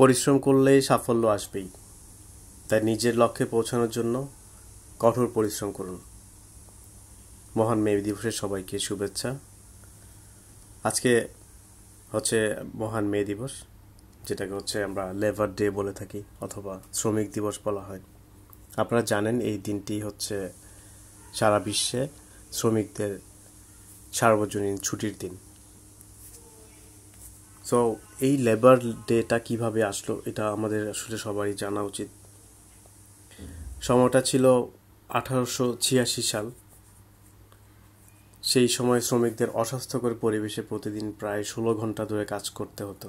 পরিশ্রম করলে সাফল্য আসবেই তাই নিজের লক্ষ্যে পৌঁছানোর জন্য কঠোর পরিশ্রম করুন মহান মেয়ে দিবসের সবাইকে শুভেচ্ছা আজকে হচ্ছে মহান মেয়ে দিবস যেটাকে হচ্ছে আমরা লেবার ডে বলে থাকি অথবা শ্রমিক দিবস বলা হয় আপনারা জানেন এই দিনটি হচ্ছে সারা বিশ্বে শ্রমিকদের সার্বজনীন ছুটির দিন সো এই লেবার ডেটা কিভাবে আসলো এটা আমাদের আসলে সবারই জানা উচিত সময়টা ছিল আঠারোশো ছিয়াশি সাল সেই সময় শ্রমিকদের অস্বাস্থ্যকর পরিবেশে প্রতিদিন প্রায় ষোলো ঘন্টা ধরে কাজ করতে হতো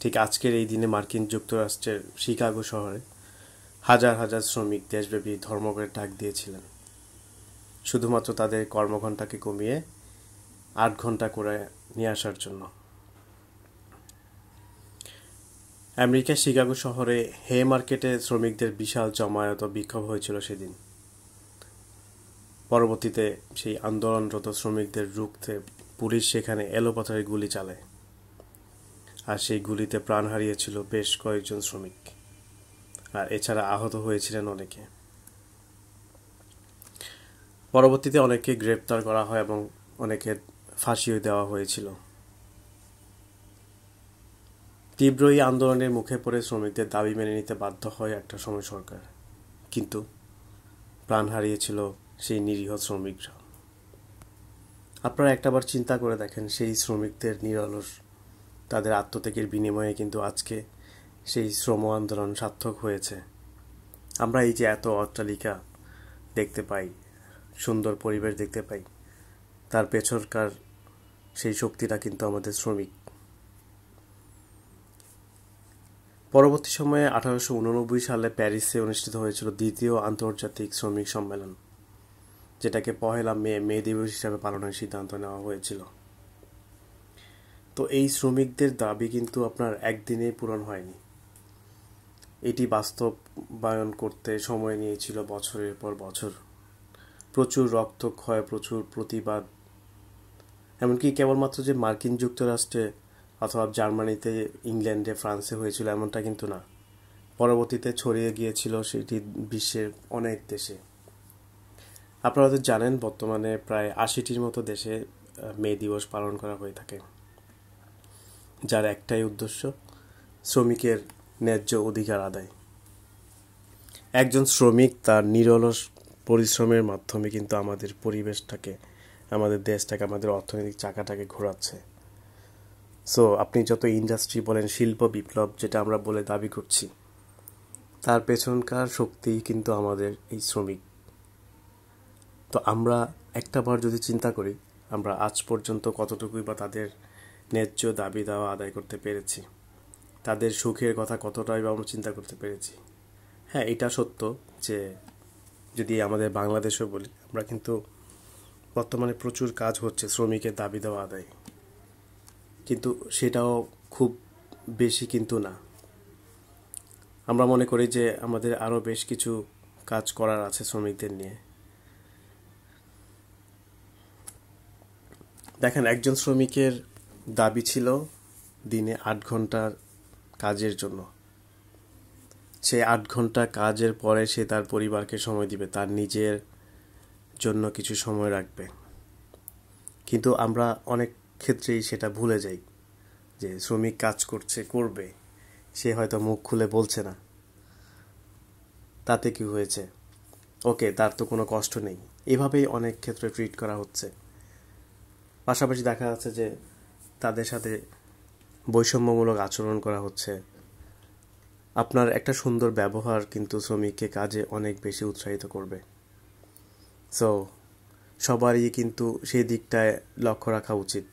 ঠিক আজকের এই দিনে মার্কিন যুক্তরাষ্ট্রের শিকাগো শহরে হাজার হাজার শ্রমিক দেশব্যাপী ধর্মঘটের ডাক দিয়েছিলেন শুধুমাত্র তাদের কর্মঘণ্টাকে কমিয়ে আট ঘন্টা করে নিয়ে আসার জন্য আমেরিকা শিকাগো শহরে হে মার্কেটে শ্রমিকদের বিশাল জমায়েত বিক্ষোভ হয়েছিল সেদিন পরবর্তীতে সেই আন্দোলনরত শ্রমিকদের রুখতে পুলিশ সেখানে এলোপাথারে গুলি চালায় আর সেই গুলিতে প্রাণ হারিয়েছিল বেশ কয়েকজন শ্রমিক আর এছাড়া আহত হয়েছিলেন অনেকে পরবর্তীতে অনেকে গ্রেপ্তার করা হয় এবং অনেকের ফাঁসিয়ে দেওয়া হয়েছিল তীব্র এই আন্দোলনের মুখে পড়ে শ্রমিকদের দাবি মেনে নিতে বাধ্য হয় একটা সময় সরকার কিন্তু প্রাণ হারিয়েছিল সেই নিরীহ শ্রমিকরা আপনারা একটাবার চিন্তা করে দেখেন সেই শ্রমিকদের নিরলস তাদের আত্মত্যাগের বিনিময়ে কিন্তু আজকে সেই শ্রম আন্দোলন সার্থক হয়েছে আমরা এই যে এত অট্টালিকা দেখতে পাই সুন্দর পরিবেশ দেখতে পাই তার পেছনকার সেই শক্তিটা কিন্তু আমাদের শ্রমিক পরবর্তী সময়ে আঠারোশো সালে প্যারিসে অনুষ্ঠিত হয়েছিল দ্বিতীয় আন্তর্জাতিক শ্রমিক সম্মেলন যেটাকে পহেলা মে মে দিবস হিসাবে পালনের সিদ্ধান্ত নেওয়া হয়েছিল তো এই শ্রমিকদের দাবি কিন্তু আপনার একদিনেই পূরণ হয়নি এটি বাস্তবায়ন করতে সময় নিয়েছিল বছরের পর বছর প্রচুর রক্তক্ষয় প্রচুর প্রতিবাদ এমনকি কেবলমাত্র যে মার্কিন যুক্তরাষ্ট্রে অথবা জার্মানিতে ইংল্যান্ডে ফ্রান্সে হয়েছিল এমনটা কিন্তু না পরবর্তীতে ছড়িয়ে গিয়েছিল সেটি বিশ্বের অনেক দেশে আপনারা তো জানেন বর্তমানে প্রায় আশিটির মতো দেশে মে দিবস পালন করা হয়ে থাকে যার একটাই উদ্দেশ্য শ্রমিকের ন্যায্য অধিকার আদায় একজন শ্রমিক তার নিরলস পরিশ্রমের মাধ্যমে কিন্তু আমাদের পরিবেশটাকে আমাদের দেশটাকে আমাদের অর্থনৈতিক চাকাটাকে ঘোরাচ্ছে সো আপনি যত ইন্ডাস্ট্রি বলেন শিল্প বিপ্লব যেটা আমরা বলে দাবি করছি তার পেছনকার শক্তি কিন্তু আমাদের এই শ্রমিক তো আমরা একটাবার যদি চিন্তা করি আমরা আজ পর্যন্ত কতটুকুই বা তাদের ন্যায্য দাবি দাওয়া আদায় করতে পেরেছি তাদের সুখের কথা কতটাই বা আমরা চিন্তা করতে পেরেছি হ্যাঁ এটা সত্য যে যদি আমাদের বাংলাদেশও বলি আমরা কিন্তু বর্তমানে প্রচুর কাজ হচ্ছে শ্রমিকের দাবি দেওয়া আদায় কিন্তু সেটাও খুব বেশি কিন্তু না আমরা মনে করি যে আমাদের আরও বেশ কিছু কাজ করার আছে শ্রমিকদের নিয়ে দেখেন একজন শ্রমিকের দাবি ছিল দিনে আট ঘন্টার কাজের জন্য সে আট ঘন্টা কাজের পরে সে তার পরিবারকে সময় দিবে তার নিজের জন্য কিছু সময় রাখবে কিন্তু আমরা অনেক ক্ষেত্রেই সেটা ভুলে যাই যে শ্রমিক কাজ করছে করবে সে হয়তো মুখ খুলে বলছে না তাতে কি হয়েছে ওকে তার তো কোনো কষ্ট নেই এভাবেই অনেক ক্ষেত্রে ট্রিট করা হচ্ছে পাশাপাশি দেখা যাচ্ছে যে তাদের সাথে বৈষম্যমূলক আচরণ করা হচ্ছে আপনার একটা সুন্দর ব্যবহার কিন্তু শ্রমিককে কাজে অনেক বেশি উৎসাহিত করবে সো সবারই কিন্তু সেই দিকটায় লক্ষ্য রাখা উচিত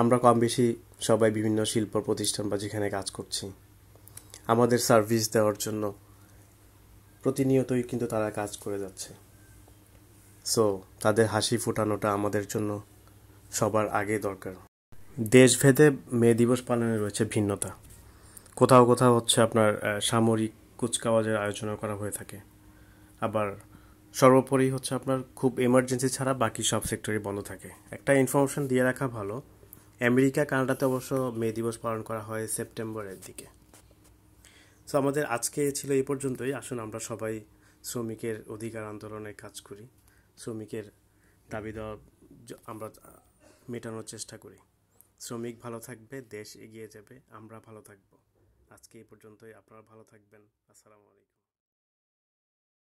আমরা কম বেশি সবাই বিভিন্ন শিল্প প্রতিষ্ঠান বা যেখানে কাজ করছি আমাদের সার্ভিস দেওয়ার জন্য প্রতিনিয়তই কিন্তু তারা কাজ করে যাচ্ছে সো তাদের হাসি ফোটানোটা আমাদের জন্য সবার আগে দরকার দেশভেদে মে দিবস পালনে রয়েছে ভিন্নতা কোথাও কোথাও হচ্ছে আপনার সামরিক কুচকাওয়াজের আয়োজনও করা হয়ে থাকে আবার সর্বোপরি হচ্ছে আপনার খুব এমার্জেন্সি ছাড়া বাকি সব সেক্টরই বন্ধ থাকে একটা ইনফরমেশন দিয়ে রাখা ভালো আমেরিকা কানাডাতে অবশ্য মে দিবস পালন করা হয় সেপ্টেম্বরের দিকে সো আমাদের আজকে ছিল এই পর্যন্তই আসুন আমরা সবাই শ্রমিকের অধিকার আন্দোলনে কাজ করি শ্রমিকের দাবি দেওয়া আমরা মেটানোর চেষ্টা করি শ্রমিক ভালো থাকবে দেশ এগিয়ে যাবে আমরা ভালো থাকব আজকে এই পর্যন্তই আপনারা ভালো থাকবেন আসসালামু আলাইকুম